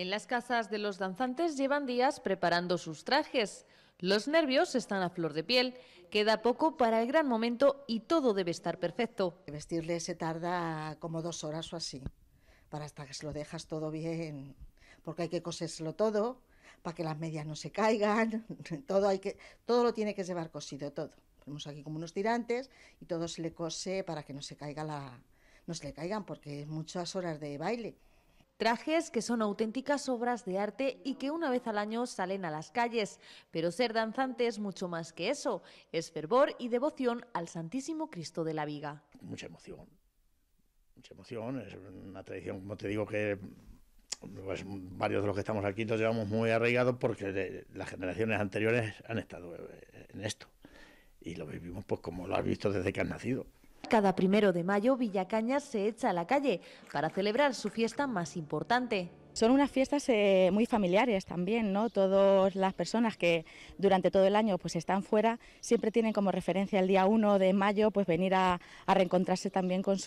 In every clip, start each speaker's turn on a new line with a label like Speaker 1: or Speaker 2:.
Speaker 1: En las casas de los danzantes llevan días preparando sus trajes. Los nervios
Speaker 2: están a flor de piel, queda poco para el gran momento y todo debe estar perfecto. Vestirle se tarda como dos horas o así, para hasta que se lo dejas todo bien, porque hay que coserlo todo, para que las medias no se caigan, todo, hay que, todo lo tiene que llevar cosido, todo. Tenemos aquí como unos tirantes y todo se le cose para que no se caiga la, no se le caigan, porque es muchas horas de baile. Trajes que son
Speaker 1: auténticas obras de arte y que una vez al año salen a las calles. Pero ser danzante es mucho más que eso. Es fervor y devoción al Santísimo Cristo de la Viga. Mucha
Speaker 3: emoción. Mucha emoción. Es una tradición, como te digo, que pues, varios de los que estamos aquí nos llevamos muy arraigados porque las generaciones anteriores han estado eh, en esto y lo vivimos pues como lo has visto desde que has nacido
Speaker 1: cada primero de
Speaker 4: mayo Villacañas se echa a la calle para celebrar su fiesta más importante. Son unas fiestas eh, muy familiares también, ¿no? Todas las personas que durante todo el año pues están fuera siempre tienen como referencia el día 1 de mayo pues venir a, reencontrarse también con,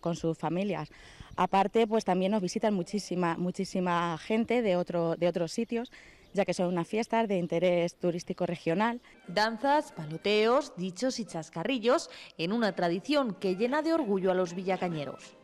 Speaker 4: con sus familias. Aparte pues también nos visitan muchísima, muchísima gente de, otro, de otros sitios ya que son unas fiestas de interés turístico regional. Danzas, paloteos, dichos y chascarrillos en una tradición que llena de
Speaker 3: orgullo a los villacañeros.